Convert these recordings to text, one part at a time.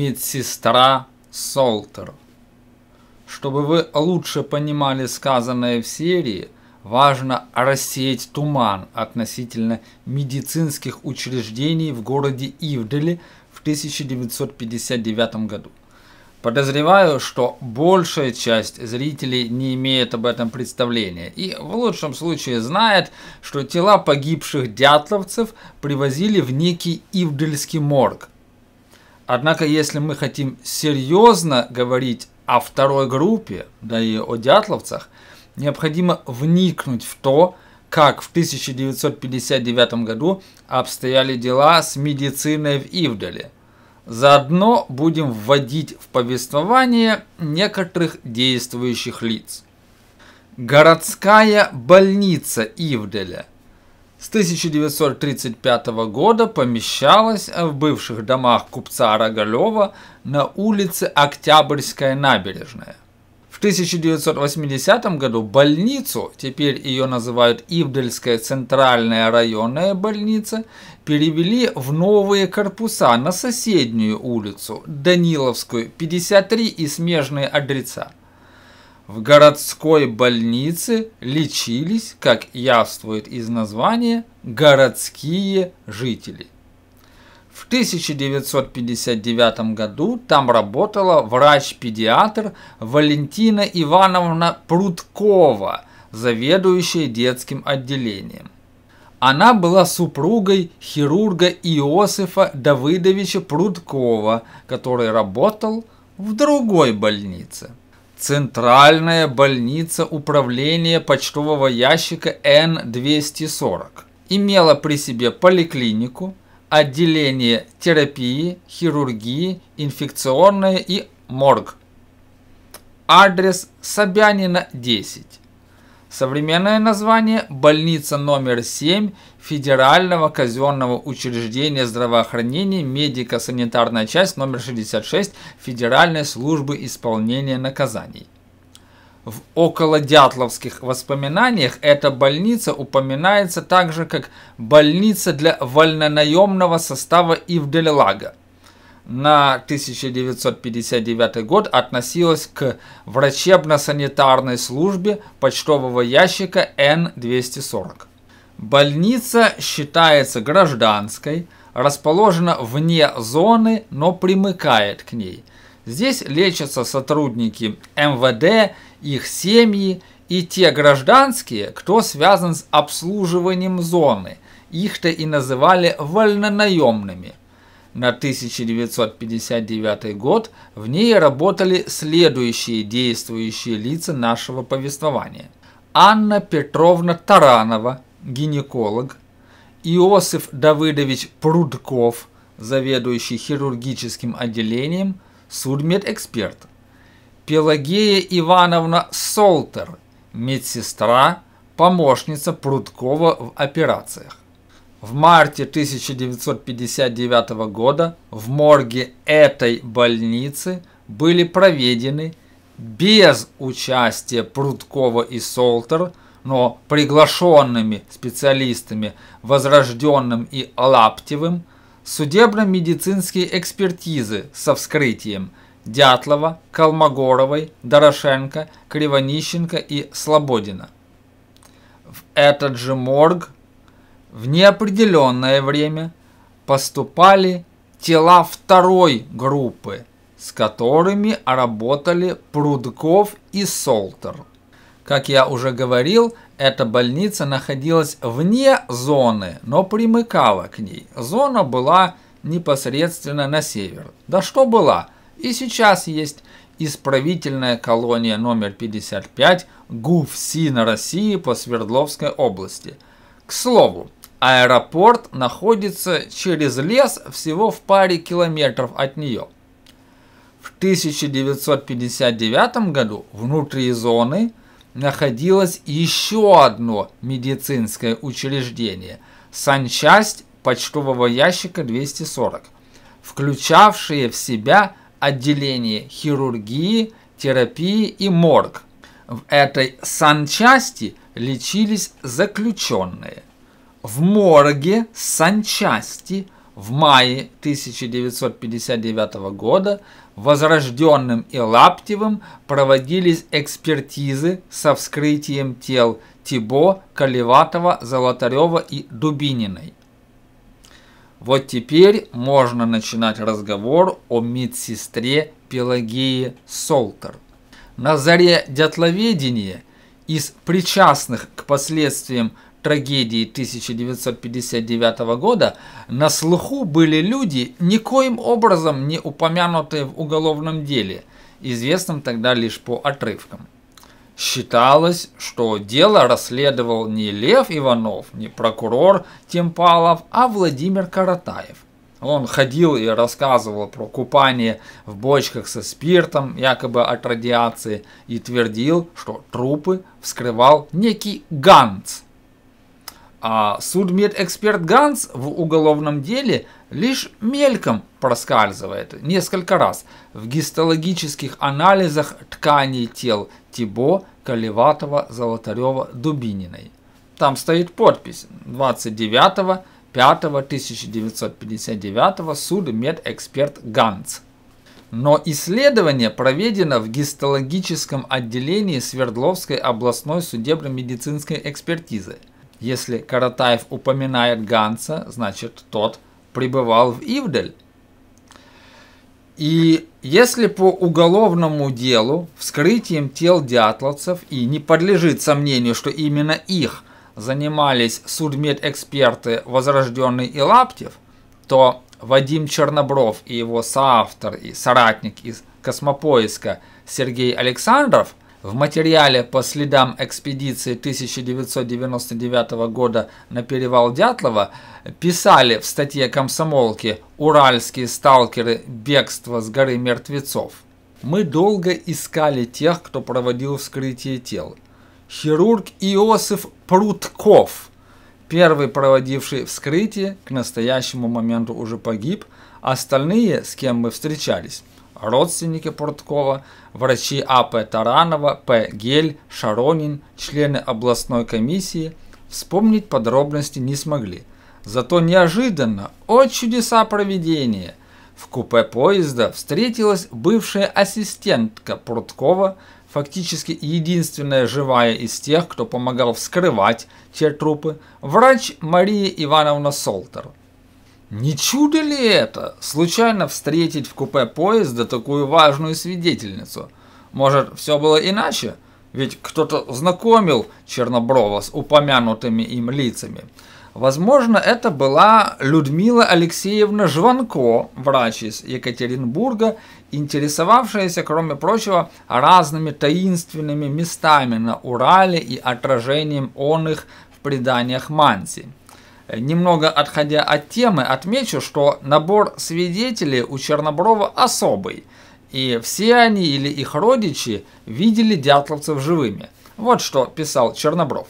медсестра Солтер. Чтобы вы лучше понимали сказанное в серии, важно рассеять туман относительно медицинских учреждений в городе Ивдели в 1959 году. Подозреваю, что большая часть зрителей не имеет об этом представления и в лучшем случае знает, что тела погибших дятловцев привозили в некий Ивдельский морг, Однако, если мы хотим серьезно говорить о второй группе, да и о дятловцах, необходимо вникнуть в то, как в 1959 году обстояли дела с медициной в Ивделе. Заодно будем вводить в повествование некоторых действующих лиц. Городская больница Ивделя – с 1935 года помещалась в бывших домах купца Рогалева на улице Октябрьская набережная. В 1980 году больницу, теперь ее называют Ивдельская центральная районная больница, перевели в новые корпуса на соседнюю улицу, Даниловскую, 53 и смежные адреса в городской больнице лечились, как явствует из названия, городские жители. В 1959 году там работала врач-педиатр Валентина Ивановна Прудкова, заведующая детским отделением. Она была супругой хирурга Иосифа Давыдовича Прудкова, который работал в другой больнице. Центральная больница управления почтового ящика Н-240 имела при себе поликлинику, отделение терапии, хирургии, инфекционное и морг. Адрес Собянина 10. Современное название – больница номер 7 Федерального казенного учреждения здравоохранения медико-санитарная часть номер 66 Федеральной службы исполнения наказаний. В околодятловских воспоминаниях эта больница упоминается также как больница для вольнонаемного состава Ивделелага. На 1959 год относилась к врачебно-санитарной службе почтового ящика Н-240. Больница считается гражданской, расположена вне зоны, но примыкает к ней. Здесь лечатся сотрудники МВД, их семьи и те гражданские, кто связан с обслуживанием зоны. Их-то и называли вольнонаемными. На 1959 год в ней работали следующие действующие лица нашего повествования. Анна Петровна Таранова, гинеколог, Иосиф Давыдович Прудков, заведующий хирургическим отделением, судмедэксперт, Пелагея Ивановна Солтер, медсестра, помощница Прудкова в операциях. В марте 1959 года в морге этой больницы были проведены без участия Прудкова и Солтер – но приглашенными специалистами Возрожденным и Лаптевым, судебно-медицинские экспертизы со вскрытием Дятлова, Колмогоровой, Дорошенко, Кривонищенко и Слободина. В этот же морг в неопределенное время поступали тела второй группы, с которыми работали Прудков и Солтер. Как я уже говорил, эта больница находилась вне зоны, но примыкала к ней. Зона была непосредственно на север. Да что была? И сейчас есть исправительная колония номер 55 ГУФСИ на России по Свердловской области. К слову, аэропорт находится через лес всего в паре километров от нее. В 1959 году внутри зоны находилось еще одно медицинское учреждение – санчасть почтового ящика 240, включавшие в себя отделение хирургии, терапии и морг. В этой санчасти лечились заключенные. В морге санчасти – в мае 1959 года возрожденным и Лаптевым проводились экспертизы со вскрытием тел Тибо, Каливатова, Золотарева и Дубининой. Вот теперь можно начинать разговор о медсестре Пелагеи Солтер. На заре дятловедения из причастных к последствиям трагедии 1959 года на слуху были люди, никоим образом не упомянутые в уголовном деле, известном тогда лишь по отрывкам. Считалось, что дело расследовал не Лев Иванов, не прокурор Темпалов, а Владимир Каратаев. Он ходил и рассказывал про купание в бочках со спиртом, якобы от радиации, и твердил, что трупы вскрывал некий Ганс. А судмедэксперт Ганс в уголовном деле лишь мельком проскальзывает несколько раз в гистологических анализах тканей тел Тибо, Колеватова, Золотарева, Дубининой. Там стоит подпись 29 судмедэксперт Ганс. Но исследование проведено в гистологическом отделении Свердловской областной судебно-медицинской экспертизы – если Каратаев упоминает Ганца, значит тот пребывал в Ивдель. И если по уголовному делу вскрытием тел дятловцев и не подлежит сомнению, что именно их занимались судмедэксперты Возрожденный и Лаптев, то Вадим Чернобров и его соавтор и соратник из «Космопоиска» Сергей Александров – в материале по следам экспедиции 1999 года на перевал Дятлова писали в статье комсомолки «Уральские сталкеры. Бегство с горы мертвецов». Мы долго искали тех, кто проводил вскрытие тел. Хирург Иосиф Прутков, первый проводивший вскрытие, к настоящему моменту уже погиб, остальные, с кем мы встречались, родственники Прудкова, врачи А.П. Таранова, П. Гель, Шаронин, члены областной комиссии, вспомнить подробности не смогли. Зато неожиданно, о чудеса проведения, в купе поезда встретилась бывшая ассистентка Прудкова, фактически единственная живая из тех, кто помогал вскрывать те трупы, врач Мария Ивановна Солтер – не чудо ли это, случайно встретить в купе поезда такую важную свидетельницу? Может, все было иначе? Ведь кто-то знакомил Черноброва с упомянутыми им лицами. Возможно, это была Людмила Алексеевна Жванко, врач из Екатеринбурга, интересовавшаяся, кроме прочего, разными таинственными местами на Урале и отражением он их в преданиях Манси. Немного отходя от темы, отмечу, что набор свидетелей у Черноброва особый, и все они или их родичи видели дятловцев живыми. Вот что писал Чернобров.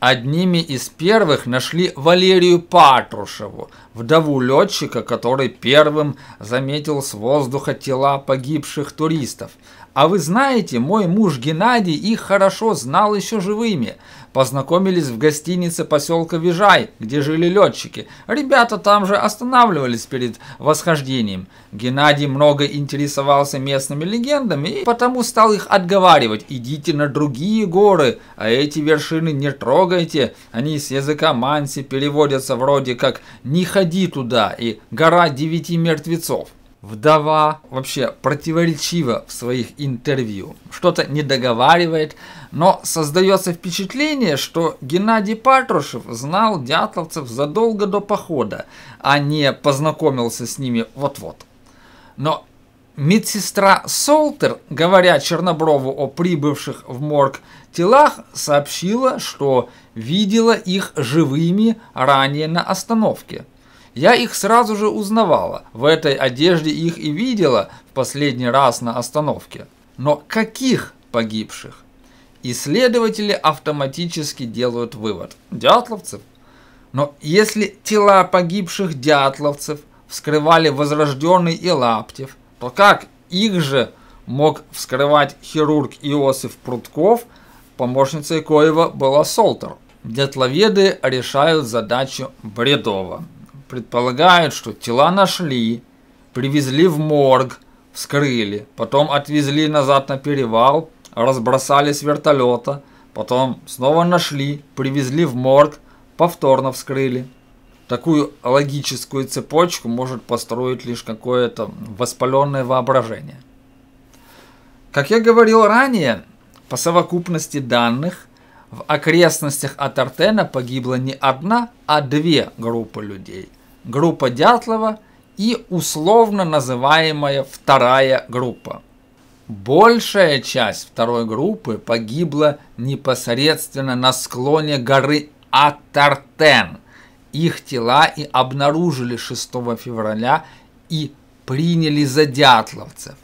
Одними из первых нашли Валерию Патрушеву, вдову летчика, который первым заметил с воздуха тела погибших туристов. А вы знаете, мой муж Геннадий их хорошо знал еще живыми. Познакомились в гостинице поселка Вижай, где жили летчики. Ребята там же останавливались перед восхождением. Геннадий много интересовался местными легендами и потому стал их отговаривать. Идите на другие горы, а эти вершины не трогайте. Они с языка манси переводятся вроде как «не ходи туда» и «гора девяти мертвецов» вдова вообще противоречива в своих интервью, что-то не договаривает, но создается впечатление, что Геннадий Патрушев знал дятловцев задолго до похода, а не познакомился с ними вот-вот. Но медсестра Солтер, говоря Черноброву о прибывших в морг телах, сообщила, что видела их живыми ранее на остановке – я их сразу же узнавала, в этой одежде их и видела в последний раз на остановке. Но каких погибших? Исследователи автоматически делают вывод. Дятловцев? Но если тела погибших дятловцев вскрывали Возрожденный и то как их же мог вскрывать хирург Иосиф Прутков, помощницей Коева была Солтер. Дятловеды решают задачу бредово предполагают, что тела нашли, привезли в морг, вскрыли, потом отвезли назад на перевал, разбросали с вертолета, потом снова нашли, привезли в морг, повторно вскрыли. Такую логическую цепочку может построить лишь какое-то воспаленное воображение. Как я говорил ранее, по совокупности данных, в окрестностях Атартена Артена погибла не одна, а две группы людей группа Дятлова и условно называемая вторая группа. Большая часть второй группы погибла непосредственно на склоне горы Атартен. Их тела и обнаружили 6 февраля и приняли за дятловцев.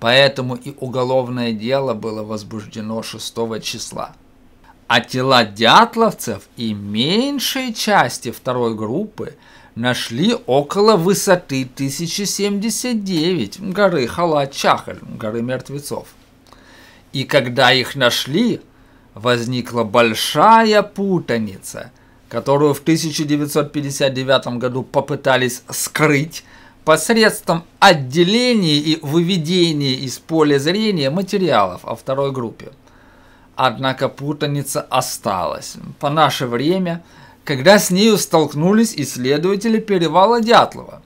Поэтому и уголовное дело было возбуждено 6 числа. А тела дятловцев и меньшей части второй группы – нашли около высоты 1079 горы Халачахаль, горы мертвецов. И когда их нашли, возникла большая путаница, которую в 1959 году попытались скрыть посредством отделения и выведения из поля зрения материалов о второй группе. Однако путаница осталась. По наше время – когда с нею столкнулись исследователи перевала Дятлова.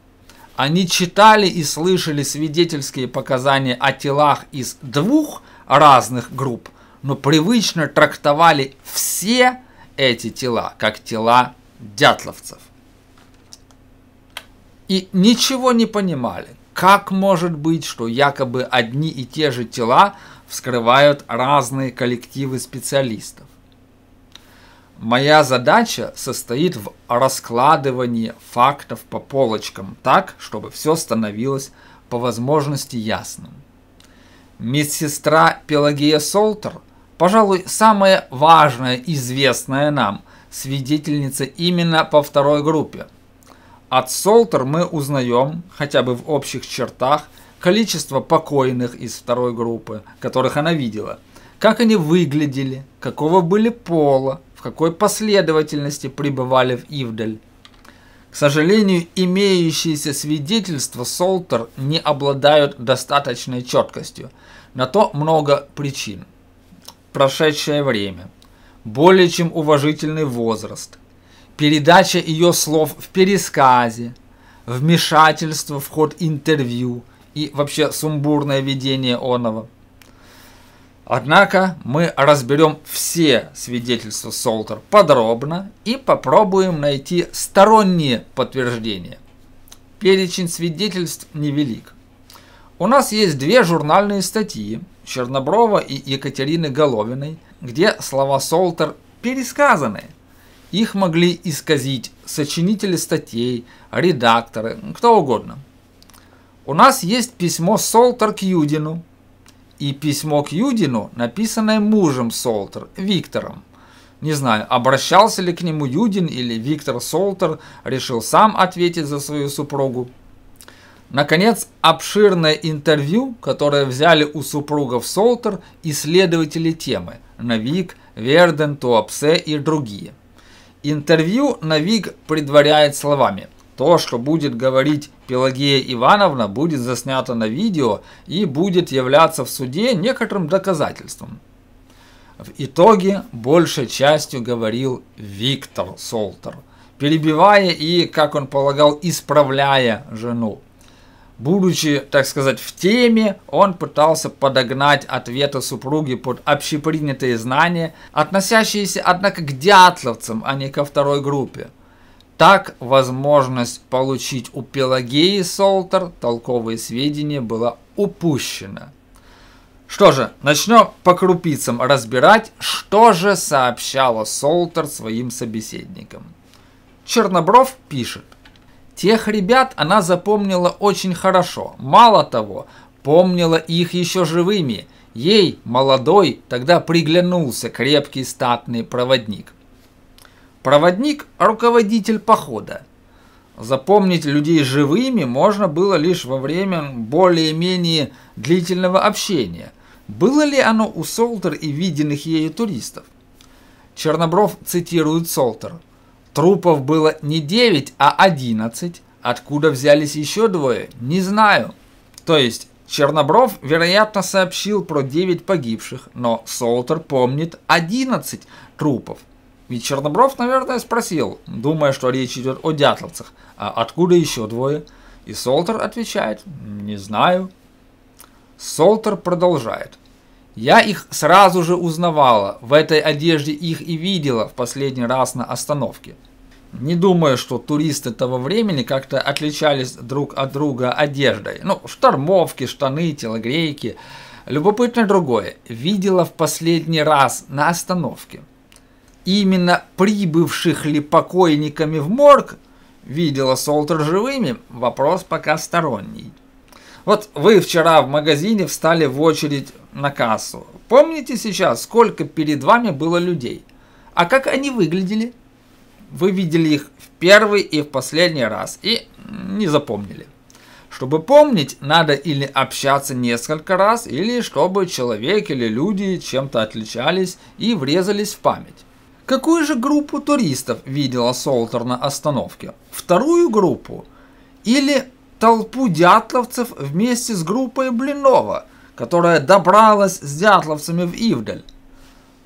Они читали и слышали свидетельские показания о телах из двух разных групп, но привычно трактовали все эти тела как тела дятловцев. И ничего не понимали, как может быть, что якобы одни и те же тела вскрывают разные коллективы специалистов. Моя задача состоит в раскладывании фактов по полочкам так, чтобы все становилось по возможности ясным. Медсестра Пелагея Солтер, пожалуй, самая важная известная нам свидетельница именно по второй группе. От Солтер мы узнаем, хотя бы в общих чертах, количество покойных из второй группы, которых она видела, как они выглядели, какого были пола, в какой последовательности пребывали в Ивдель. К сожалению, имеющиеся свидетельства Солтер не обладают достаточной четкостью. На то много причин. Прошедшее время, более чем уважительный возраст, передача ее слов в пересказе, вмешательство в ход интервью и вообще сумбурное ведение Онова – Однако мы разберем все свидетельства Солтер подробно и попробуем найти сторонние подтверждения. Перечень свидетельств невелик. У нас есть две журнальные статьи Черноброва и Екатерины Головиной, где слова Солтер пересказаны. Их могли исказить сочинители статей, редакторы, кто угодно. У нас есть письмо Солтер к Юдину – и письмо к Юдину, написанное мужем Солтер, Виктором. Не знаю, обращался ли к нему Юдин или Виктор Солтер, решил сам ответить за свою супругу. Наконец, обширное интервью, которое взяли у супругов Солтер исследователи темы Навик, Верден, Туапсе и другие. Интервью Навик предваряет словами то, что будет говорить Пелагея Ивановна, будет заснято на видео и будет являться в суде некоторым доказательством. В итоге большей частью говорил Виктор Солтер, перебивая и, как он полагал, исправляя жену. Будучи, так сказать, в теме, он пытался подогнать ответы супруги под общепринятые знания, относящиеся, однако, к дятловцам, а не ко второй группе – так, возможность получить у Пелагеи Солтер толковые сведения была упущена. Что же, начнем по крупицам разбирать, что же сообщала Солтер своим собеседникам. Чернобров пишет. Тех ребят она запомнила очень хорошо. Мало того, помнила их еще живыми. Ей, молодой, тогда приглянулся крепкий статный проводник – Проводник а – руководитель похода. Запомнить людей живыми можно было лишь во время более-менее длительного общения. Было ли оно у Солтер и виденных ею туристов? Чернобров цитирует Солтер. «Трупов было не 9, а 11. Откуда взялись еще двое? Не знаю». То есть Чернобров, вероятно, сообщил про 9 погибших, но Солтер помнит 11 трупов – ведь Чернобров, наверное, спросил, думая, что речь идет о дятловцах, а откуда еще двое? И Солтер отвечает, не знаю. Солтер продолжает. Я их сразу же узнавала, в этой одежде их и видела в последний раз на остановке. Не думаю, что туристы того времени как-то отличались друг от друга одеждой. Ну, штормовки, штаны, телогрейки. Любопытно другое. Видела в последний раз на остановке именно прибывших ли покойниками в морг видела Солтер живыми, вопрос пока сторонний. Вот вы вчера в магазине встали в очередь на кассу. Помните сейчас, сколько перед вами было людей? А как они выглядели? Вы видели их в первый и в последний раз и не запомнили. Чтобы помнить, надо или общаться несколько раз, или чтобы человек или люди чем-то отличались и врезались в память. Какую же группу туристов видела Солтер на остановке? Вторую группу? Или толпу дятловцев вместе с группой Блинова, которая добралась с дятловцами в Ивдель?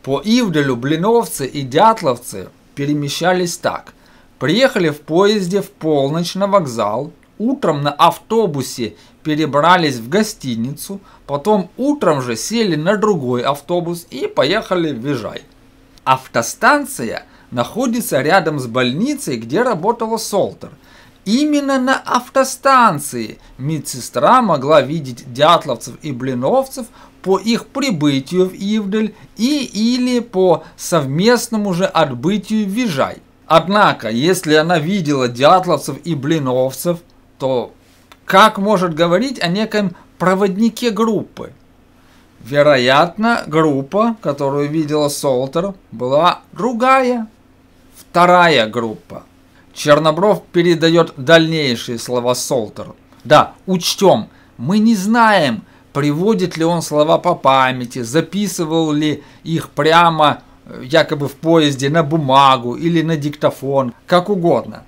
По Ивделю блиновцы и дятловцы перемещались так. Приехали в поезде в полночь на вокзал, утром на автобусе перебрались в гостиницу, потом утром же сели на другой автобус и поехали в Вижай. Автостанция находится рядом с больницей, где работала Солтер. Именно на автостанции медсестра могла видеть дятловцев и блиновцев по их прибытию в Ивдель и или по совместному же отбытию в Вижай. Однако, если она видела дятловцев и блиновцев, то как может говорить о неком проводнике группы? Вероятно, группа, которую видела Солтер, была другая, вторая группа. Чернобров передает дальнейшие слова Солтер. Да, учтем, мы не знаем, приводит ли он слова по памяти, записывал ли их прямо э, якобы в поезде на бумагу или на диктофон, как угодно.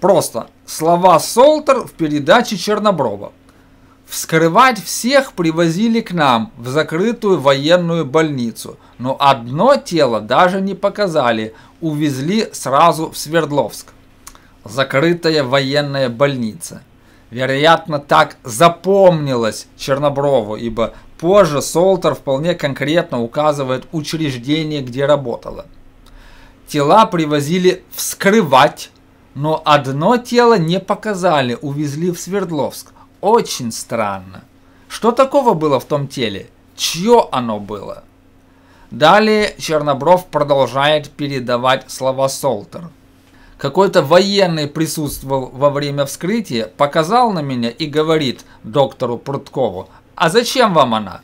Просто слова Солтер в передаче Черноброва. Вскрывать всех привозили к нам, в закрытую военную больницу, но одно тело даже не показали, увезли сразу в Свердловск. Закрытая военная больница. Вероятно, так запомнилось Черноброву, ибо позже Солтер вполне конкретно указывает учреждение, где работала. Тела привозили вскрывать, но одно тело не показали, увезли в Свердловск. Очень странно. Что такого было в том теле? Чье оно было? Далее Чернобров продолжает передавать слова Солтер. Какой-то военный присутствовал во время вскрытия, показал на меня и говорит доктору Пруткову, «А зачем вам она?»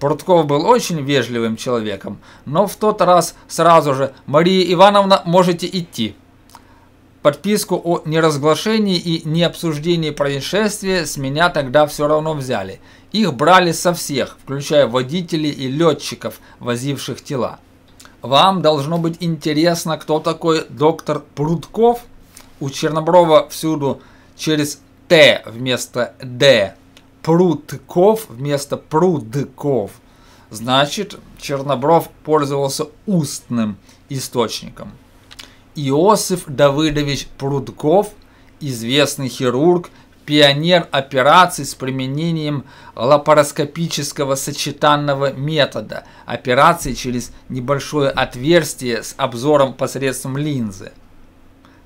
Прудков был очень вежливым человеком, но в тот раз сразу же «Мария Ивановна, можете идти». Подписку о неразглашении и необсуждении происшествия с меня тогда все равно взяли. Их брали со всех, включая водителей и летчиков, возивших тела. Вам должно быть интересно, кто такой доктор Прудков? У Черноброва всюду через «Т» вместо «Д». Прудков вместо Прудков. Значит, Чернобров пользовался устным источником. Иосиф Давыдович Прудков, известный хирург, пионер операций с применением лапароскопического сочетанного метода, операции через небольшое отверстие с обзором посредством линзы.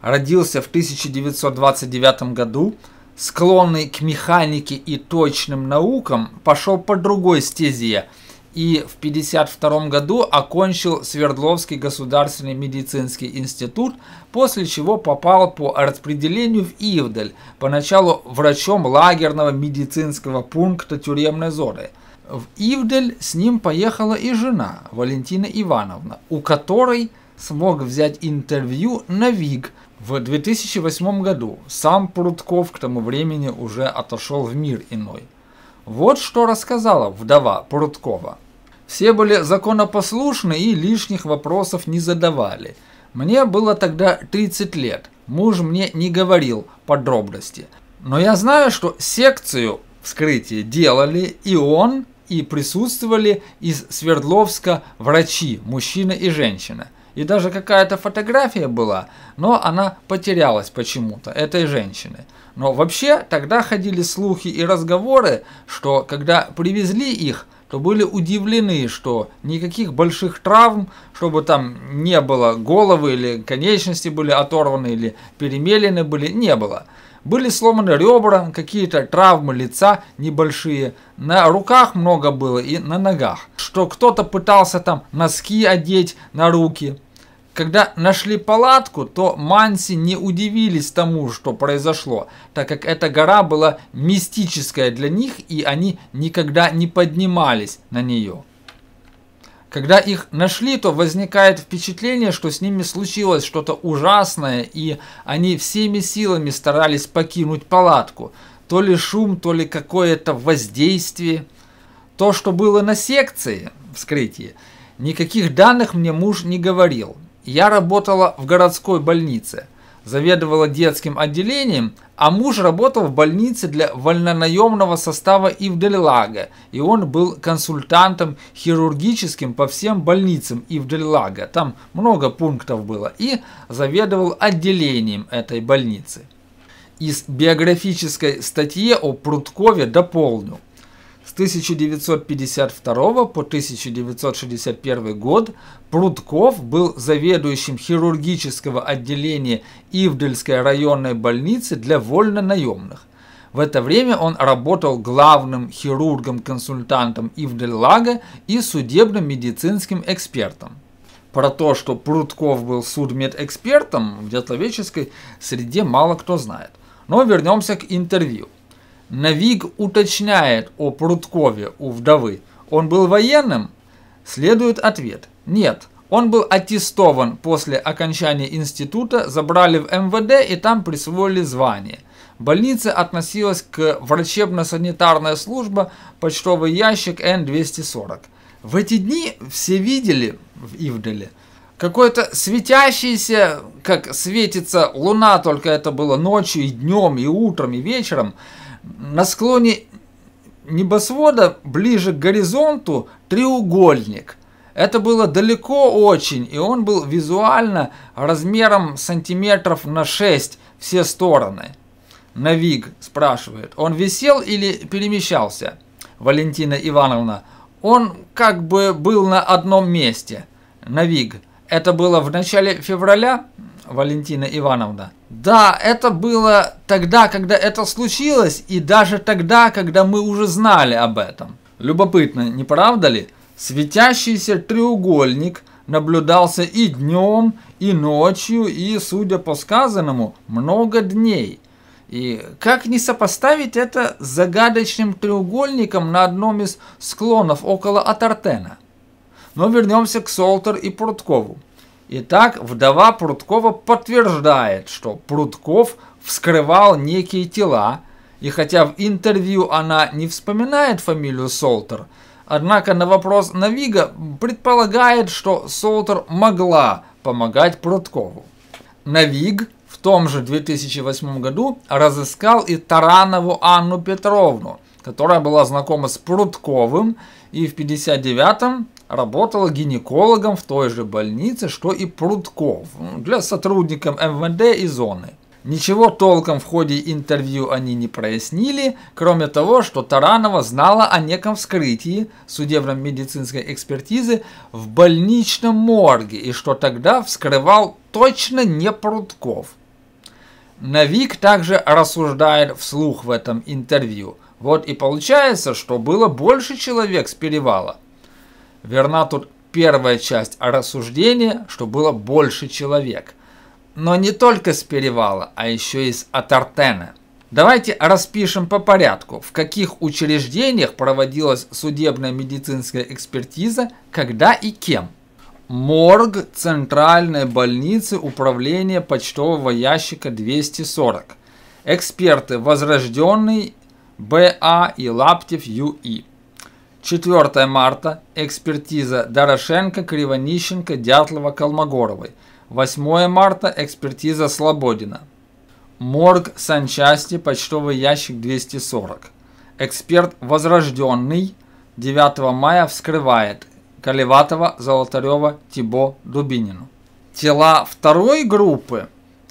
Родился в 1929 году, склонный к механике и точным наукам, пошел по другой стезе – и в 1952 году окончил Свердловский государственный медицинский институт, после чего попал по распределению в Ивдель, поначалу врачом лагерного медицинского пункта тюремной зоны. В Ивдель с ним поехала и жена, Валентина Ивановна, у которой смог взять интервью на ВИГ в 2008 году. Сам Прудков к тому времени уже отошел в мир иной. Вот что рассказала вдова Прудкова. Все были законопослушны и лишних вопросов не задавали. Мне было тогда 30 лет, муж мне не говорил подробности. Но я знаю, что секцию вскрытия делали и он, и присутствовали из Свердловска врачи, мужчина и женщина. И даже какая-то фотография была, но она потерялась почему-то, этой женщины. Но вообще тогда ходили слухи и разговоры, что когда привезли их – то были удивлены, что никаких больших травм, чтобы там не было головы или конечности были оторваны или перемелены были, не было. Были сломаны ребра, какие-то травмы лица небольшие, на руках много было и на ногах. Что кто-то пытался там носки одеть на руки – когда нашли палатку, то манси не удивились тому, что произошло, так как эта гора была мистическая для них, и они никогда не поднимались на нее. Когда их нашли, то возникает впечатление, что с ними случилось что-то ужасное, и они всеми силами старались покинуть палатку. То ли шум, то ли какое-то воздействие. То, что было на секции, вскрытии, никаких данных мне муж не говорил. Я работала в городской больнице, заведовала детским отделением, а муж работал в больнице для вольнонаемного состава Ивделилага, и он был консультантом хирургическим по всем больницам Ивделилага, там много пунктов было, и заведовал отделением этой больницы. Из биографической статьи о Прудкове дополню – 1952 по 1961 год Прудков был заведующим хирургического отделения Ивдельской районной больницы для вольнонаемных. В это время он работал главным хирургом-консультантом Ивдельлага и судебным медицинским экспертом. Про то, что Прудков был судмедэкспертом в Дятловеческой среде мало кто знает. Но вернемся к интервью. Навиг уточняет о Прудкове у вдовы. Он был военным? Следует ответ. Нет. Он был аттестован после окончания института, забрали в МВД и там присвоили звание. Больница относилась к врачебно-санитарная служба, почтовый ящик Н-240. В эти дни все видели в Ивделе какой-то светящийся, как светится луна, только это было ночью и днем, и утром, и вечером – на склоне небосвода, ближе к горизонту, треугольник. Это было далеко очень, и он был визуально размером сантиметров на 6 все стороны. Навиг спрашивает, он висел или перемещался? Валентина Ивановна, он как бы был на одном месте. Навиг, это было в начале февраля? Валентина Ивановна. Да, это было тогда, когда это случилось, и даже тогда, когда мы уже знали об этом. Любопытно, не правда ли? Светящийся треугольник наблюдался и днем, и ночью, и, судя по сказанному, много дней. И как не сопоставить это с загадочным треугольником на одном из склонов около Атартена? Но вернемся к Солтер и Пруткову. Итак, вдова Прудкова подтверждает, что Прудков вскрывал некие тела, и хотя в интервью она не вспоминает фамилию Солтер, однако на вопрос Навига предполагает, что Солтер могла помогать Прудкову. Навиг в том же 2008 году разыскал и Таранову Анну Петровну, которая была знакома с Прудковым и в 59-м работала гинекологом в той же больнице, что и Прудков, для сотрудников МВД и зоны. Ничего толком в ходе интервью они не прояснили, кроме того, что Таранова знала о неком вскрытии судебно-медицинской экспертизы в больничном морге и что тогда вскрывал точно не Прудков. Навик также рассуждает вслух в этом интервью. Вот и получается, что было больше человек с перевала – Верна тут первая часть рассуждения, что было больше человек. Но не только с перевала, а еще и с Атартена. Давайте распишем по порядку, в каких учреждениях проводилась судебная медицинская экспертиза, когда и кем. Морг Центральной больницы управления почтового ящика 240. Эксперты Возрожденный, Б.А. и Лаптев Ю.И. 4 марта. Экспертиза Дорошенко, Кривонищенко, Дятлова, Колмогоровой. 8 марта. Экспертиза Слободина. Морг санчасти, почтовый ящик 240. Эксперт «Возрожденный» 9 мая вскрывает Колеватова, Золотарева, Тибо, Дубинину. Тела второй группы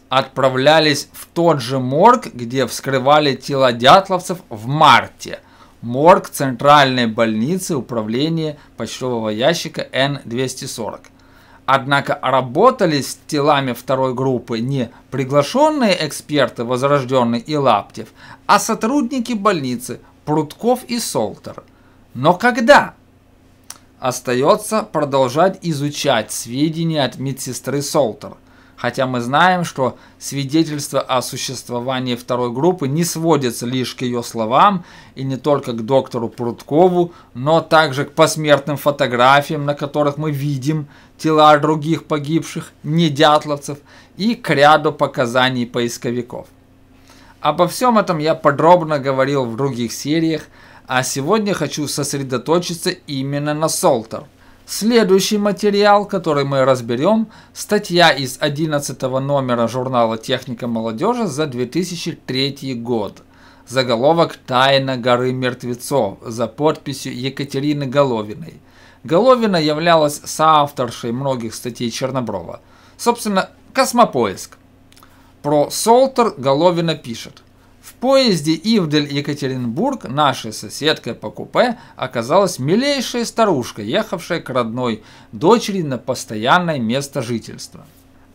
отправлялись в тот же морг, где вскрывали тела дятловцев в марте – морг центральной больницы управления почтового ящика Н-240. Однако работали с телами второй группы не приглашенные эксперты, возрожденный и Лаптев, а сотрудники больницы Прутков и Солтер. Но когда? Остается продолжать изучать сведения от медсестры Солтер – хотя мы знаем, что свидетельство о существовании второй группы не сводится лишь к ее словам и не только к доктору Прудкову, но также к посмертным фотографиям, на которых мы видим тела других погибших, не дятловцев, и к ряду показаний поисковиков. Обо всем этом я подробно говорил в других сериях, а сегодня хочу сосредоточиться именно на Солтер – Следующий материал, который мы разберем, статья из 11 номера журнала «Техника молодежи» за 2003 год. Заголовок «Тайна горы мертвецов» за подписью Екатерины Головиной. Головина являлась соавторшей многих статей Черноброва. Собственно, «Космопоиск». Про Солтер Головина пишет поезде Ивдель-Екатеринбург нашей соседкой по купе оказалась милейшая старушка, ехавшая к родной дочери на постоянное место жительства.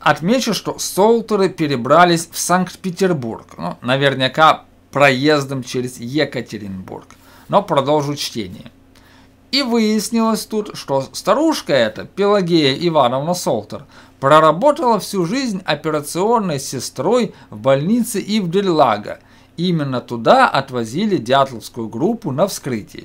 Отмечу, что Солтеры перебрались в Санкт-Петербург, ну, наверняка проездом через Екатеринбург, но продолжу чтение. И выяснилось тут, что старушка эта, Пелагея Ивановна Солтер, проработала всю жизнь операционной сестрой в больнице Ивдель-Лага – Именно туда отвозили дятловскую группу на вскрытие.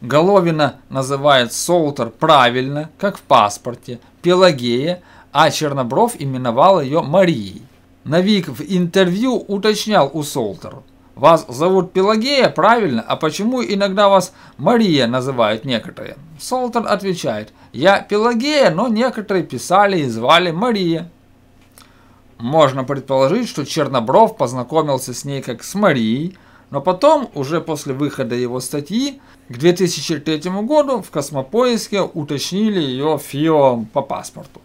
Головина называет Солтер правильно, как в паспорте, Пелагея, а Чернобров именовал ее Марией. Навик в интервью уточнял у Солтера. Вас зовут Пелагея, правильно? А почему иногда вас Мария называют некоторые? Солтер отвечает, я Пелагея, но некоторые писали и звали Мария. Можно предположить, что Чернобров познакомился с ней как с Марией, но потом, уже после выхода его статьи, к 2003 году в Космопоиске уточнили ее ФИО по паспорту.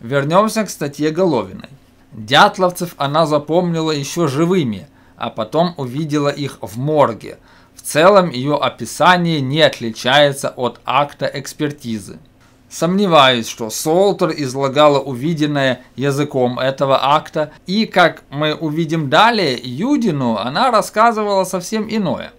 Вернемся к статье Головиной. Дятловцев она запомнила еще живыми, а потом увидела их в морге. В целом ее описание не отличается от акта экспертизы. Сомневаюсь, что Солтер излагала увиденное языком этого акта, и, как мы увидим далее, Юдину она рассказывала совсем иное.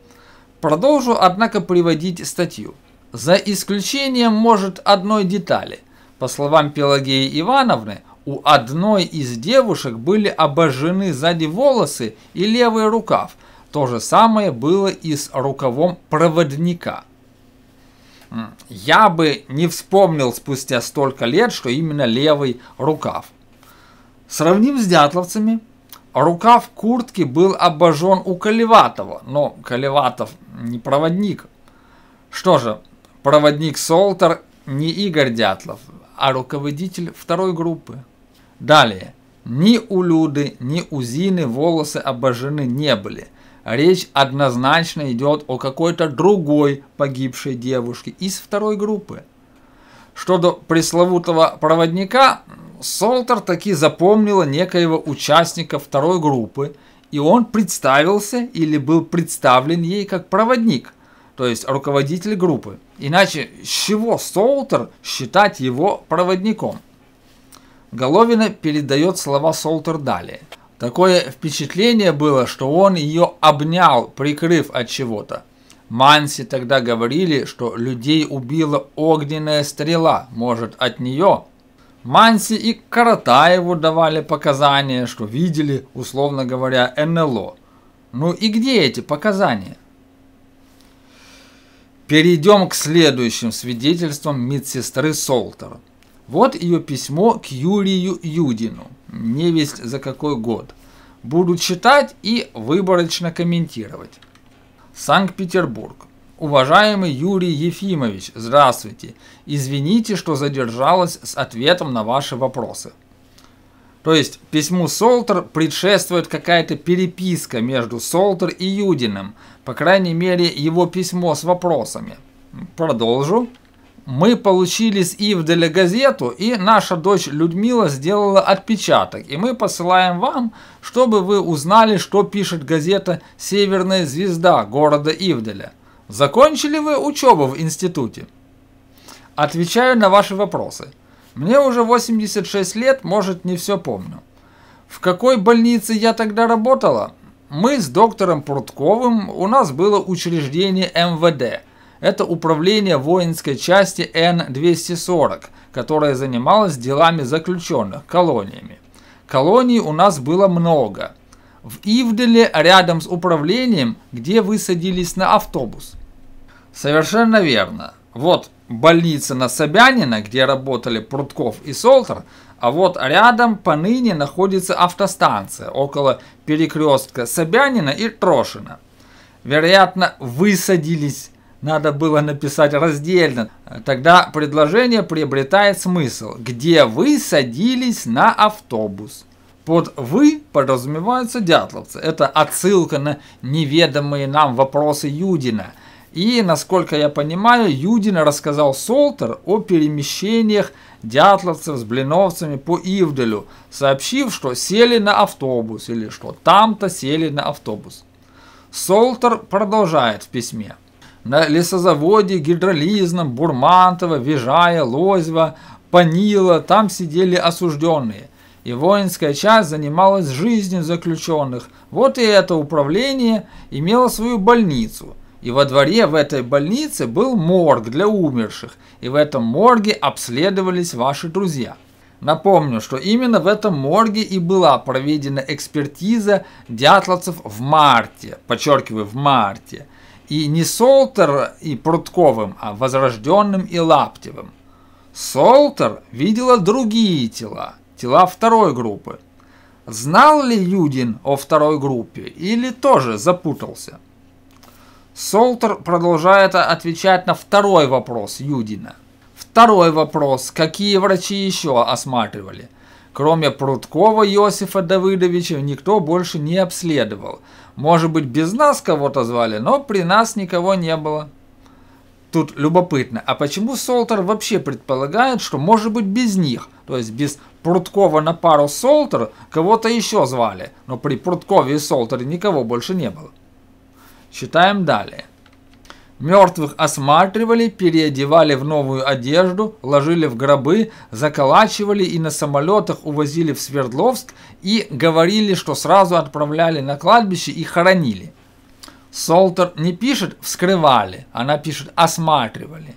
Продолжу, однако, приводить статью. За исключением, может, одной детали. По словам Пелагеи Ивановны, у одной из девушек были обожжены сзади волосы и левый рукав. То же самое было и с рукавом проводника – я бы не вспомнил спустя столько лет, что именно левый рукав. Сравним с дятловцами, рукав куртки был обожжен у Колеватова, но Колеватов не проводник. Что же, проводник Солтер не Игорь Дятлов, а руководитель второй группы. Далее. Ни у Люды, ни у Зины волосы обожжены не были – Речь однозначно идет о какой-то другой погибшей девушке из второй группы. Что до пресловутого проводника, Солтер таки запомнила некоего участника второй группы, и он представился или был представлен ей как проводник, то есть руководитель группы. Иначе с чего Солтер считать его проводником? Головина передает слова Солтер далее – Такое впечатление было, что он ее обнял, прикрыв от чего-то. Манси тогда говорили, что людей убила огненная стрела, может от нее. Манси и Каратаеву давали показания, что видели, условно говоря, НЛО. Ну и где эти показания? Перейдем к следующим свидетельствам медсестры Солтер. Вот ее письмо к Юрию Юдину – невесть за какой год. Буду читать и выборочно комментировать. Санкт-Петербург. Уважаемый Юрий Ефимович, здравствуйте. Извините, что задержалась с ответом на ваши вопросы. То есть письму Солтер предшествует какая-то переписка между Солтер и Юдиным, по крайней мере его письмо с вопросами. Продолжу мы получили с Ивделя газету, и наша дочь Людмила сделала отпечаток. И мы посылаем вам, чтобы вы узнали, что пишет газета «Северная звезда» города Ивделя. Закончили вы учебу в институте? Отвечаю на ваши вопросы. Мне уже 86 лет, может, не все помню. В какой больнице я тогда работала? Мы с доктором Прутковым, у нас было учреждение МВД – это управление воинской части Н-240, которая занималась делами заключенных, колониями. Колоний у нас было много. В Ивделе, рядом с управлением, где вы садились на автобус. Совершенно верно. Вот больница на Собянина, где работали Прутков и Солтер, а вот рядом поныне находится автостанция около перекрестка Собянина и Трошина. Вероятно, вы садились надо было написать раздельно. Тогда предложение приобретает смысл. Где вы садились на автобус? Под «вы» подразумеваются дятловцы. Это отсылка на неведомые нам вопросы Юдина. И, насколько я понимаю, Юдин рассказал Солтер о перемещениях дятловцев с блиновцами по Ивделю, сообщив, что сели на автобус или что там-то сели на автобус. Солтер продолжает в письме – на лесозаводе Гидролизном, Бурмантова, Вижая, Лозьва, Панила, там сидели осужденные. И воинская часть занималась жизнью заключенных. Вот и это управление имело свою больницу. И во дворе в этой больнице был морг для умерших. И в этом морге обследовались ваши друзья. Напомню, что именно в этом морге и была проведена экспертиза дятловцев в марте, подчеркиваю, в марте – и не Солтер и Прутковым, а Возрожденным и Лаптевым. Солтер видела другие тела, тела второй группы. Знал ли Юдин о второй группе или тоже запутался? Солтер продолжает отвечать на второй вопрос Юдина. Второй вопрос, какие врачи еще осматривали? Кроме Прудкова Иосифа Давыдовича никто больше не обследовал – может быть, без нас кого-то звали, но при нас никого не было. Тут любопытно, а почему Солтер вообще предполагает, что может быть без них, то есть без Пруткова на пару Солтер кого-то еще звали, но при Пруткове и Солтере никого больше не было. Читаем далее. Мертвых осматривали, переодевали в новую одежду, ложили в гробы, заколачивали и на самолетах увозили в Свердловск и говорили, что сразу отправляли на кладбище и хоронили. Солтер не пишет «вскрывали», она пишет «осматривали».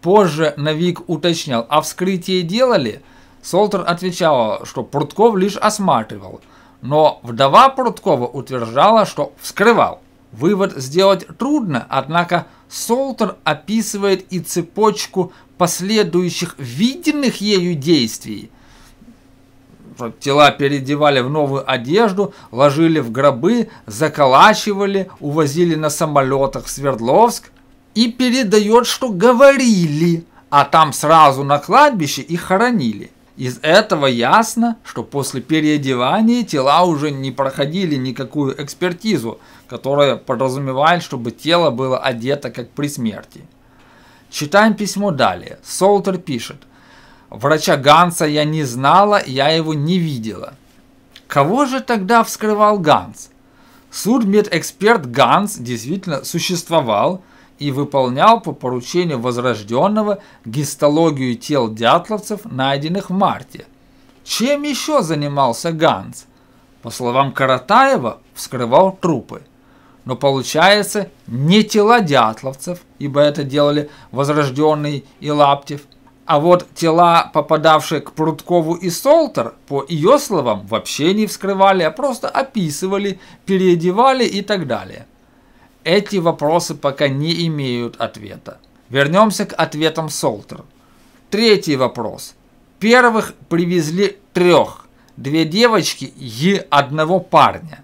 Позже Навик уточнял, а вскрытие делали? Солтер отвечал, что Прутков лишь осматривал, но вдова Пруткова утверждала, что вскрывал. Вывод сделать трудно, однако Солтер описывает и цепочку последующих виденных ею действий. Тела переодевали в новую одежду, ложили в гробы, заколачивали, увозили на самолетах в Свердловск и передает, что говорили, а там сразу на кладбище и хоронили. Из этого ясно, что после переодевания тела уже не проходили никакую экспертизу – которое подразумевает, чтобы тело было одето как при смерти. Читаем письмо далее. Солтер пишет. Врача Ганса я не знала, я его не видела. Кого же тогда вскрывал Ганс? Судмедэксперт Ганс действительно существовал и выполнял по поручению возрожденного гистологию тел дятловцев, найденных в марте. Чем еще занимался Ганс? По словам Каратаева, вскрывал трупы – но получается не тела дятловцев, ибо это делали Возрожденный и Лаптев, а вот тела, попадавшие к Прудкову и Солтер, по ее словам, вообще не вскрывали, а просто описывали, переодевали и так далее. Эти вопросы пока не имеют ответа. Вернемся к ответам Солтер. Третий вопрос. Первых привезли трех. Две девочки и одного парня.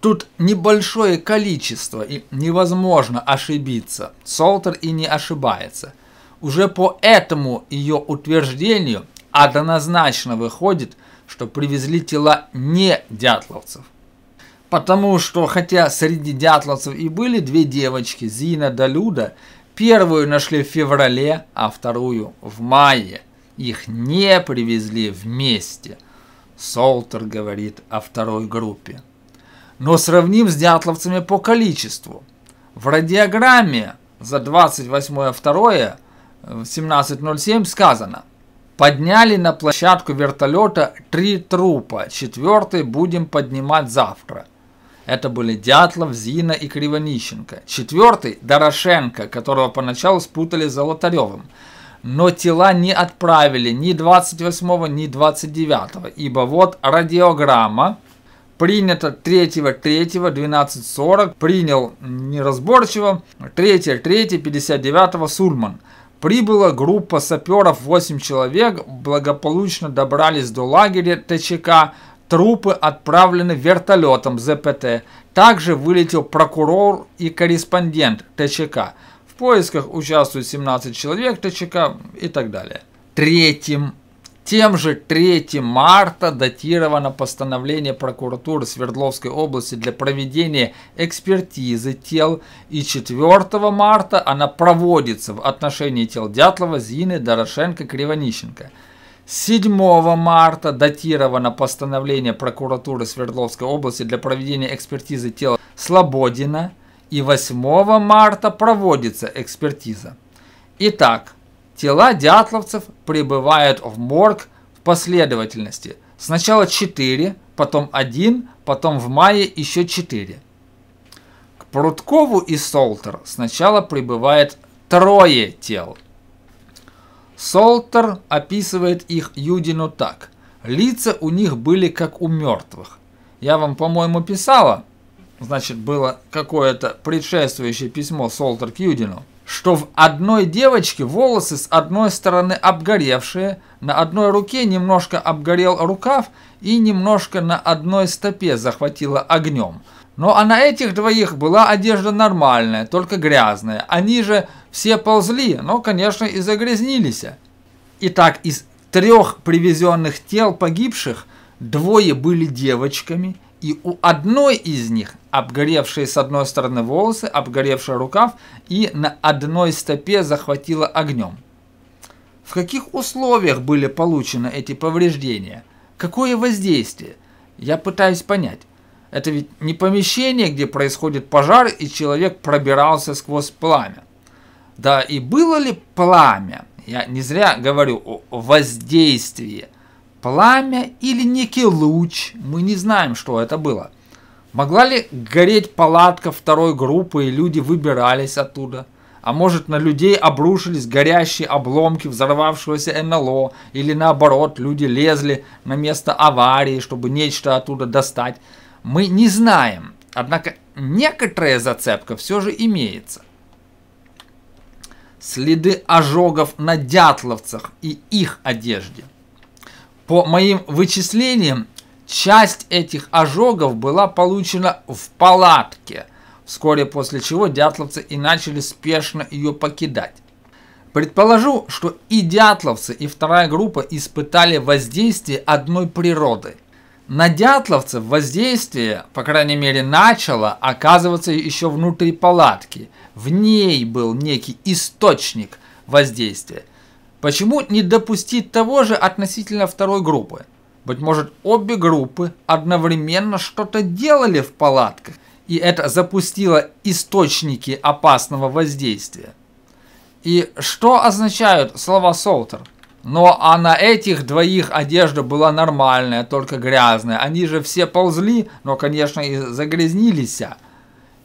Тут небольшое количество, и невозможно ошибиться. Солтер и не ошибается. Уже по этому ее утверждению однозначно выходит, что привезли тела не дятловцев. Потому что, хотя среди дятловцев и были две девочки, Зина да Люда, первую нашли в феврале, а вторую в мае. Их не привезли вместе. Солтер говорит о второй группе но сравним с дятловцами по количеству. В радиограмме за 28.02 э, сказано «Подняли на площадку вертолета три трупа, четвертый будем поднимать завтра». Это были Дятлов, Зина и Кривонищенко. Четвертый – Дорошенко, которого поначалу спутали с Золотаревым. Но тела не отправили ни 28, ни 29, ибо вот радиограмма – принято 3-го 3.3.12.40, принял неразборчиво, 3.3.59 Сурман. Прибыла группа саперов 8 человек, благополучно добрались до лагеря ТЧК, трупы отправлены вертолетом ЗПТ. Также вылетел прокурор и корреспондент ТЧК. В поисках участвует 17 человек ТЧК и так далее. Третьим тем же 3 марта датировано постановление прокуратуры Свердловской области для проведения экспертизы тел. И 4 марта она проводится в отношении тел Дятлова, Зины, Дорошенко, Кривонищенко. 7 марта датировано постановление прокуратуры Свердловской области для проведения экспертизы тела Слободина. И 8 марта проводится экспертиза. Итак, Тела дятловцев прибывают в морг в последовательности. Сначала 4, потом 1, потом в мае еще 4. К Пруткову и Солтер сначала прибывает трое тел. Солтер описывает их Юдину так. Лица у них были как у мертвых. Я вам, по-моему, писала, значит, было какое-то предшествующее письмо Солтер к Юдину что в одной девочке волосы с одной стороны обгоревшие, на одной руке немножко обгорел рукав и немножко на одной стопе захватило огнем. Но а на этих двоих была одежда нормальная, только грязная. Они же все ползли, но, конечно, и загрязнились. Итак, из трех привезенных тел погибших двое были девочками, и у одной из них обгоревшие с одной стороны волосы, обгоревший рукав и на одной стопе захватило огнем. В каких условиях были получены эти повреждения? Какое воздействие? Я пытаюсь понять. Это ведь не помещение, где происходит пожар, и человек пробирался сквозь пламя. Да и было ли пламя? Я не зря говорю о воздействии. Пламя или некий луч, мы не знаем, что это было – Могла ли гореть палатка второй группы, и люди выбирались оттуда? А может, на людей обрушились горящие обломки взорвавшегося НЛО, или наоборот, люди лезли на место аварии, чтобы нечто оттуда достать? Мы не знаем, однако некоторая зацепка все же имеется. Следы ожогов на дятловцах и их одежде. По моим вычислениям, Часть этих ожогов была получена в палатке, вскоре после чего дятловцы и начали спешно ее покидать. Предположу, что и дятловцы, и вторая группа испытали воздействие одной природы. На дятловцев воздействие, по крайней мере, начало оказываться еще внутри палатки. В ней был некий источник воздействия. Почему не допустить того же относительно второй группы? Быть может, обе группы одновременно что-то делали в палатках, и это запустило источники опасного воздействия. И что означают слова Солтер? Но «Ну, а на этих двоих одежда была нормальная, только грязная. Они же все ползли, но, конечно, и загрязнились.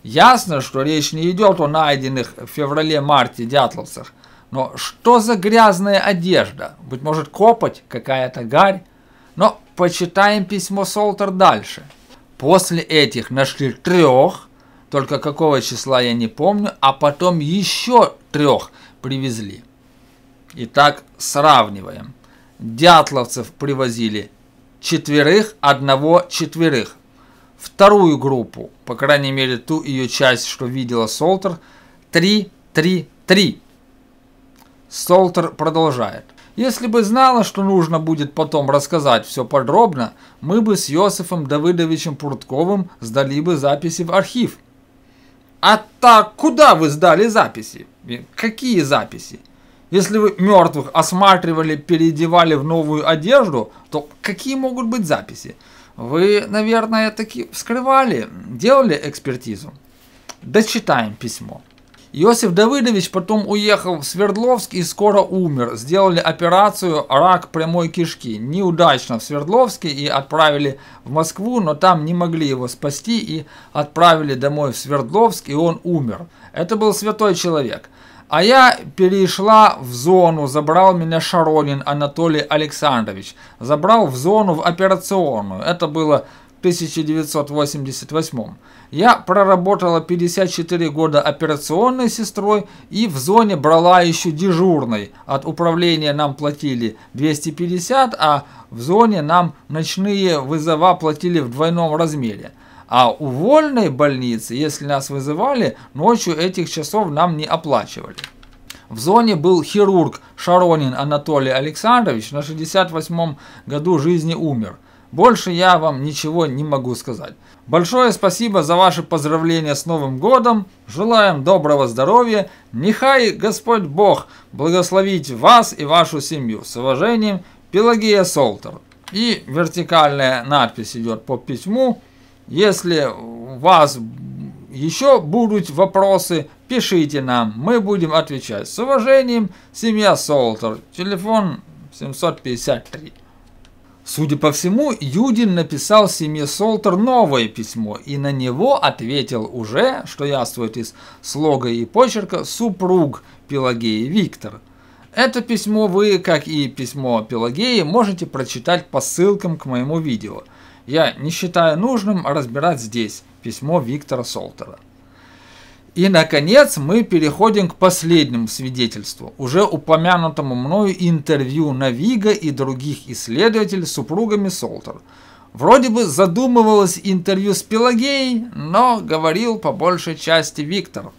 Ясно, что речь не идет о найденных в феврале-марте дятловцах. Но что за грязная одежда? Быть может, копоть, какая-то гарь? Но почитаем письмо Солтер дальше. После этих нашли трех, только какого числа я не помню, а потом еще трех привезли. Итак, сравниваем. Дятловцев привозили четверых, одного четверых. Вторую группу, по крайней мере ту ее часть, что видела Солтер, три три три. Солтер продолжает. Если бы знала, что нужно будет потом рассказать все подробно, мы бы с Йосифом Давыдовичем Пуртковым сдали бы записи в архив. А так куда вы сдали записи? Э, какие записи? Если вы мертвых осматривали, переодевали в новую одежду, то какие могут быть записи? Вы, наверное, таки вскрывали, делали экспертизу. Дочитаем письмо. Иосиф Давыдович потом уехал в Свердловск и скоро умер. Сделали операцию «Рак прямой кишки». Неудачно в Свердловске и отправили в Москву, но там не могли его спасти и отправили домой в Свердловск, и он умер. Это был святой человек. А я перешла в зону, забрал меня Шаронин Анатолий Александрович. Забрал в зону в операционную. Это было 1988. Я проработала 54 года операционной сестрой и в зоне брала еще дежурной. От управления нам платили 250, а в зоне нам ночные вызова платили в двойном размере. А у вольной больницы, если нас вызывали, ночью этих часов нам не оплачивали. В зоне был хирург Шаронин Анатолий Александрович, на 68-м году жизни умер. Больше я вам ничего не могу сказать. Большое спасибо за ваши поздравления с Новым Годом. Желаем доброго здоровья. Нехай Господь Бог благословить вас и вашу семью. С уважением, Пелагея Солтер. И вертикальная надпись идет по письму. Если у вас еще будут вопросы, пишите нам, мы будем отвечать. С уважением, семья Солтер, телефон 753. Судя по всему, Юдин написал семье Солтер новое письмо, и на него ответил уже, что яствует из слога и почерка, супруг Пелагеи Виктор. Это письмо вы, как и письмо Пелагеи, можете прочитать по ссылкам к моему видео. Я не считаю нужным разбирать здесь письмо Виктора Солтера. И, наконец, мы переходим к последнему свидетельству, уже упомянутому мною интервью Навига и других исследователей с супругами Солтер. Вроде бы задумывалось интервью с Пелагеей, но говорил по большей части Виктор.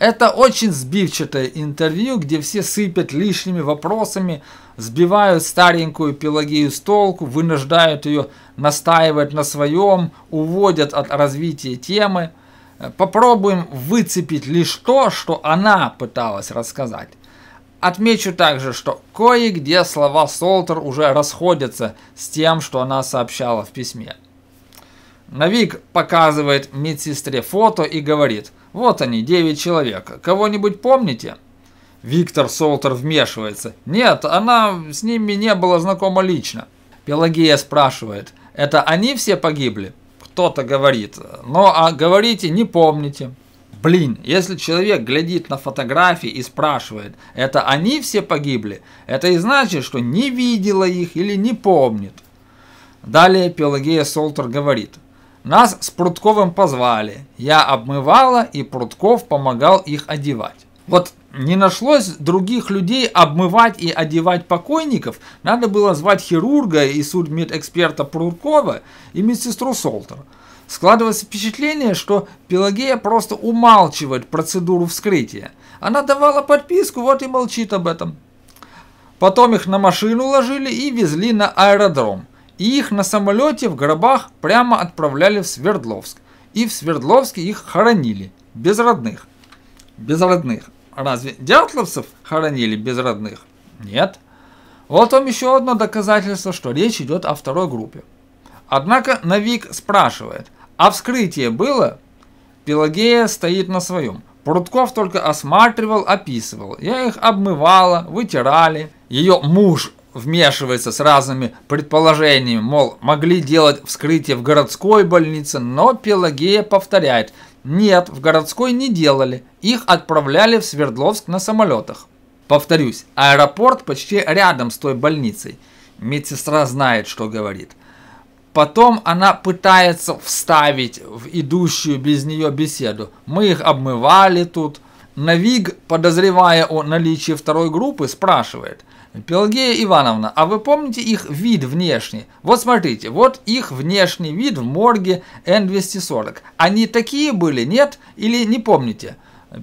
Это очень сбивчатое интервью, где все сыпят лишними вопросами, сбивают старенькую Пелагею с толку, вынуждают ее настаивать на своем, уводят от развития темы – Попробуем выцепить лишь то, что она пыталась рассказать. Отмечу также, что кое-где слова Солтер уже расходятся с тем, что она сообщала в письме. Навик показывает медсестре фото и говорит, вот они, 9 человек, кого-нибудь помните? Виктор Солтер вмешивается, нет, она с ними не была знакома лично. Пелагея спрашивает, это они все погибли? кто-то говорит. но ну, а говорите, не помните. Блин, если человек глядит на фотографии и спрашивает, это они все погибли, это и значит, что не видела их или не помнит. Далее Пелагея Солтер говорит, нас с Прудковым позвали, я обмывала и Прудков помогал их одевать. Вот не нашлось других людей обмывать и одевать покойников, надо было звать хирурга и судмедэксперта Пруркова и медсестру Солтер. Складывается впечатление, что Пелагея просто умалчивает процедуру вскрытия. Она давала подписку, вот и молчит об этом. Потом их на машину ложили и везли на аэродром. И их на самолете в гробах прямо отправляли в Свердловск. И в Свердловске их хоронили. Без родных. Без родных. Разве дятловцев хоронили без родных? Нет. Вот вам еще одно доказательство, что речь идет о второй группе. Однако Навик спрашивает, а вскрытие было? Пелагея стоит на своем. Прудков только осматривал, описывал. Я их обмывала, вытирали. Ее муж вмешивается с разными предположениями, мол, могли делать вскрытие в городской больнице, но Пелагея повторяет, нет, в городской не делали. Их отправляли в Свердловск на самолетах. Повторюсь, аэропорт почти рядом с той больницей. Медсестра знает, что говорит. Потом она пытается вставить в идущую без нее беседу. Мы их обмывали тут. Навиг, подозревая о наличии второй группы, спрашивает, Пелагея Ивановна, а вы помните их вид внешний? Вот смотрите, вот их внешний вид в морге Н-240. Они такие были, нет? Или не помните,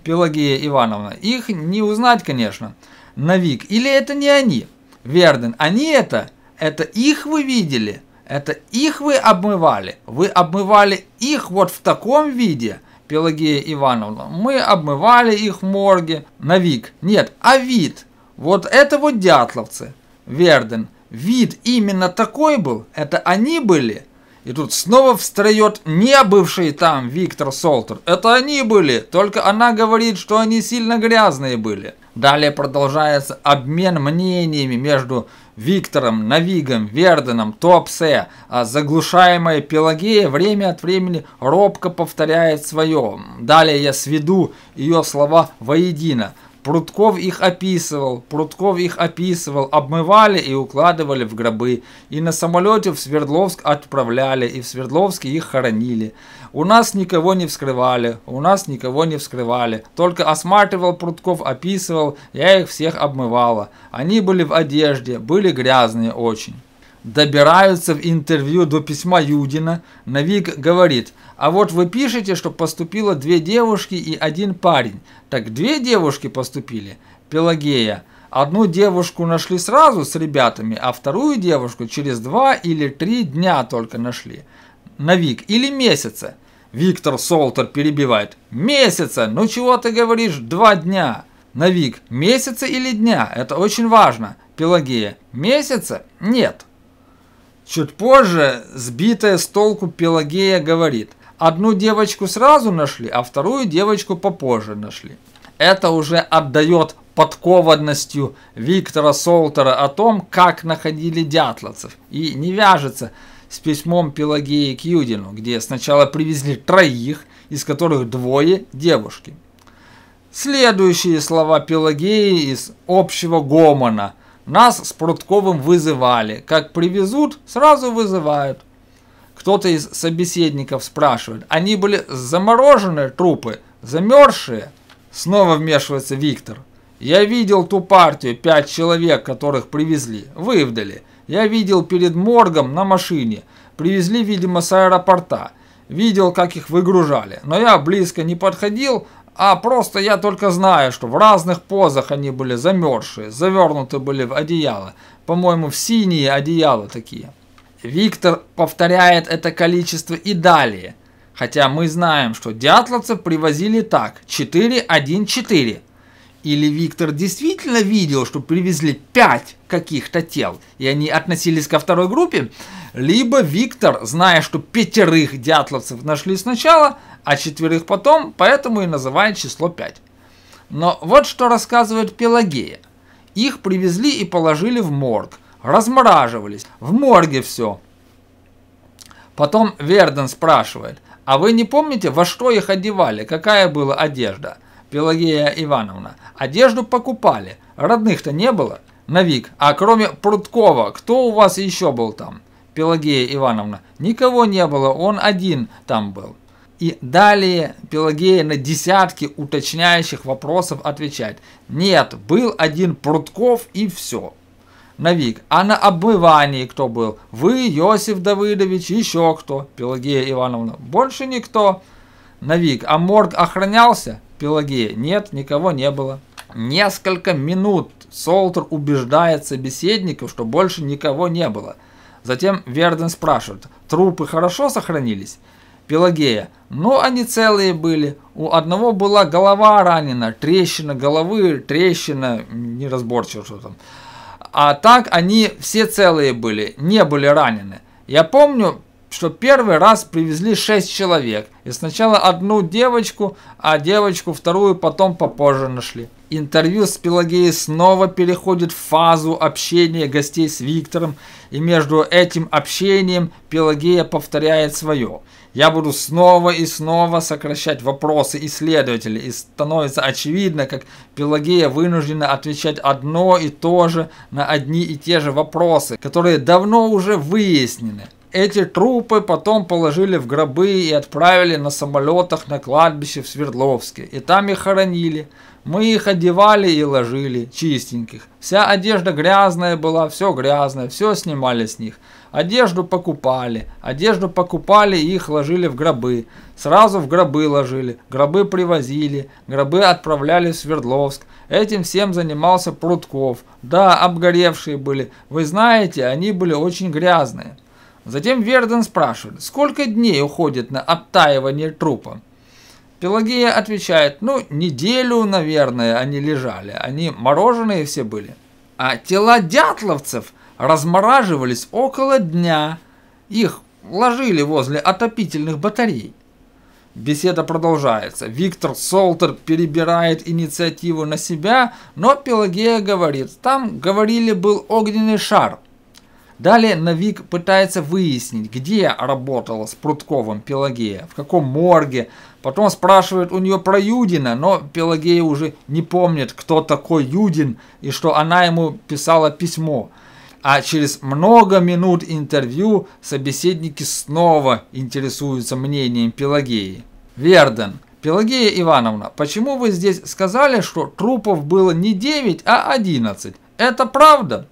Пелагея Ивановна? Их не узнать, конечно, Навик. Или это не они, Верден? Они это? Это их вы видели? Это их вы обмывали? Вы обмывали их вот в таком виде? Пелагея Ивановна, мы обмывали их в морге. Навик. Нет, а вид вот это вот дятловцы, Верден. Вид именно такой был, это они были. И тут снова встает не бывший там Виктор Солтер. Это они были, только она говорит, что они сильно грязные были. Далее продолжается обмен мнениями между Виктором, Навигом, Верденом, Топсе. А заглушаемая Пелагея время от времени робко повторяет свое. Далее я сведу ее слова воедино. Прутков их описывал, Прутков их описывал, обмывали и укладывали в гробы. И на самолете в Свердловск отправляли, и в Свердловске их хоронили. У нас никого не вскрывали, у нас никого не вскрывали. Только осматривал Прутков, описывал, я их всех обмывала. Они были в одежде, были грязные очень добираются в интервью до письма Юдина, Навик говорит, а вот вы пишете, что поступило две девушки и один парень. Так две девушки поступили? Пелагея. Одну девушку нашли сразу с ребятами, а вторую девушку через два или три дня только нашли. Навик. Или месяца. Виктор Солтер перебивает. Месяца? Ну чего ты говоришь? Два дня. Навик. Месяца или дня? Это очень важно. Пелагея. Месяца? Нет. Чуть позже, сбитая с толку Пелагея говорит, одну девочку сразу нашли, а вторую девочку попозже нашли. Это уже отдает подкованностью Виктора Солтера о том, как находили дятловцев, и не вяжется с письмом Пелагеи к Юдину, где сначала привезли троих, из которых двое девушки. Следующие слова Пелагеи из общего гомона – нас с Прудковым вызывали. Как привезут, сразу вызывают. Кто-то из собеседников спрашивает. Они были замороженные трупы, замерзшие? Снова вмешивается Виктор. Я видел ту партию, пять человек, которых привезли, вывдали. Я видел перед моргом на машине. Привезли, видимо, с аэропорта. Видел, как их выгружали. Но я близко не подходил, а просто я только знаю, что в разных позах они были замерзшие, завернуты были в одеяло. По-моему, в синие одеяла такие. Виктор повторяет это количество и далее. Хотя мы знаем, что дятловцы привозили так, 4-1-4. Или Виктор действительно видел, что привезли 5 каких-то тел, и они относились ко второй группе, либо Виктор, зная, что пятерых дятловцев нашли сначала, а четверых потом, поэтому и называет число 5. Но вот что рассказывает Пелагея. Их привезли и положили в морг. Размораживались. В морге все. Потом Верден спрашивает, а вы не помните, во что их одевали, какая была одежда? Пелагея Ивановна, одежду покупали, родных-то не было. Навик, а кроме Прудкова, кто у вас еще был там? Пелагея Ивановна, никого не было, он один там был. И далее Пелагея на десятки уточняющих вопросов отвечает. Нет, был один Прутков и все. Навик. А на обмывании кто был? Вы, Иосиф Давыдович, еще кто? Пелагея Ивановна. Больше никто. Навик. А морг охранялся? Пелагея. Нет, никого не было. Несколько минут Солтер убеждает собеседников, что больше никого не было. Затем Верден спрашивает, трупы хорошо сохранились? Пелагея. Но они целые были. У одного была голова ранена, трещина головы, трещина, неразборчиво что там. А так они все целые были, не были ранены. Я помню, что первый раз привезли 6 человек. И сначала одну девочку, а девочку вторую потом попозже нашли. Интервью с Пелагеей снова переходит в фазу общения гостей с Виктором, и между этим общением Пелагея повторяет свое – я буду снова и снова сокращать вопросы исследователей, и становится очевидно, как Пелагея вынуждена отвечать одно и то же на одни и те же вопросы, которые давно уже выяснены. Эти трупы потом положили в гробы и отправили на самолетах на кладбище в Свердловске, и там их хоронили. Мы их одевали и ложили, чистеньких. Вся одежда грязная была, все грязное, все снимали с них. Одежду покупали, одежду покупали и их ложили в гробы. Сразу в гробы ложили, гробы привозили, гробы отправляли в Свердловск. Этим всем занимался Прутков. Да, обгоревшие были. Вы знаете, они были очень грязные. Затем Верден спрашивает, сколько дней уходит на оттаивание трупа? Пелагея отвечает, ну, неделю, наверное, они лежали, они мороженые все были. А тела дятловцев размораживались около дня, их ложили возле отопительных батарей. Беседа продолжается. Виктор Солтер перебирает инициативу на себя, но Пелагея говорит, там, говорили, был огненный шар – Далее Навик пытается выяснить, где работала с Прутковым Пелагея, в каком морге. Потом спрашивает у нее про Юдина, но Пелагея уже не помнит, кто такой Юдин и что она ему писала письмо. А через много минут интервью собеседники снова интересуются мнением Пелагеи. Верден. Пелагея Ивановна, почему вы здесь сказали, что трупов было не 9, а 11? Это правда?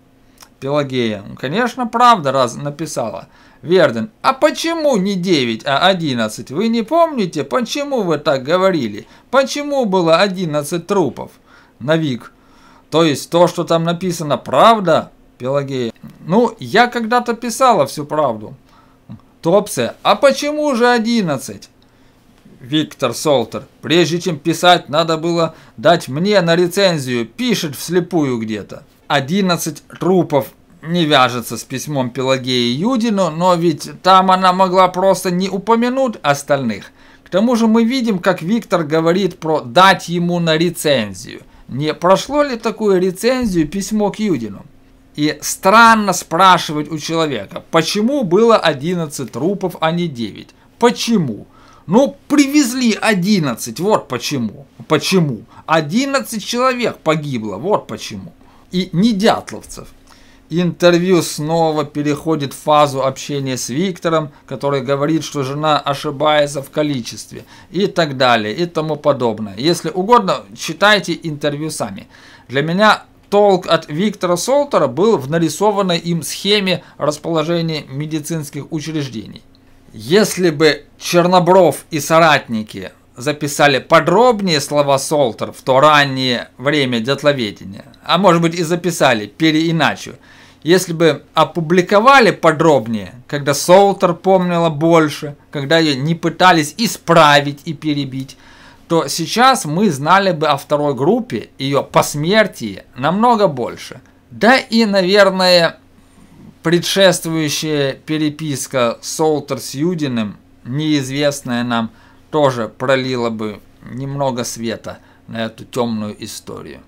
Пелагея. Конечно, правда раз написала. Верден, а почему не 9, а 11? Вы не помните, почему вы так говорили? Почему было 11 трупов? Навик, то есть то, что там написано, правда? Пелагея, ну, я когда-то писала всю правду. Топсе, а почему же 11? Виктор Солтер, прежде чем писать, надо было дать мне на рецензию, пишет вслепую где-то. 11 трупов не вяжется с письмом Пелагеи Юдину, но ведь там она могла просто не упомянуть остальных. К тому же мы видим, как Виктор говорит про «дать ему на рецензию». Не прошло ли такую рецензию письмо к Юдину? И странно спрашивать у человека, почему было 11 трупов, а не 9? Почему? Ну, привезли 11, вот почему. Почему? 11 человек погибло, вот почему и не дятловцев. Интервью снова переходит в фазу общения с Виктором, который говорит, что жена ошибается в количестве и так далее и тому подобное. Если угодно, читайте интервью сами. Для меня толк от Виктора Солтера был в нарисованной им схеме расположения медицинских учреждений. Если бы Чернобров и соратники записали подробнее слова Солтер в то раннее время дятловедения, а может быть и записали переиначу, если бы опубликовали подробнее, когда Солтер помнила больше, когда ее не пытались исправить и перебить, то сейчас мы знали бы о второй группе, ее посмертии, намного больше. Да и, наверное, предшествующая переписка Солтер с Юдиным, неизвестная нам, тоже пролила бы немного света на эту темную историю.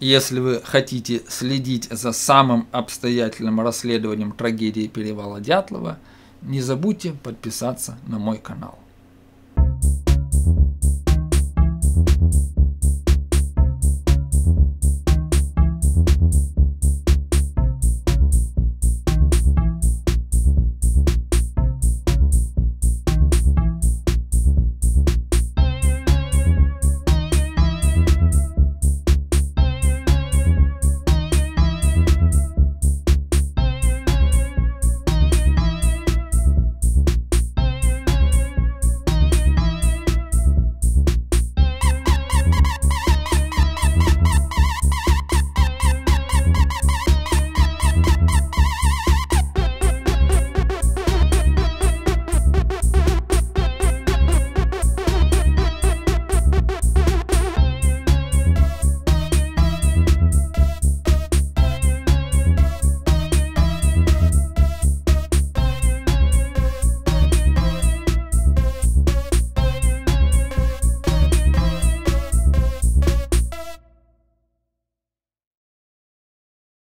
Если вы хотите следить за самым обстоятельным расследованием трагедии перевала Дятлова, не забудьте подписаться на мой канал.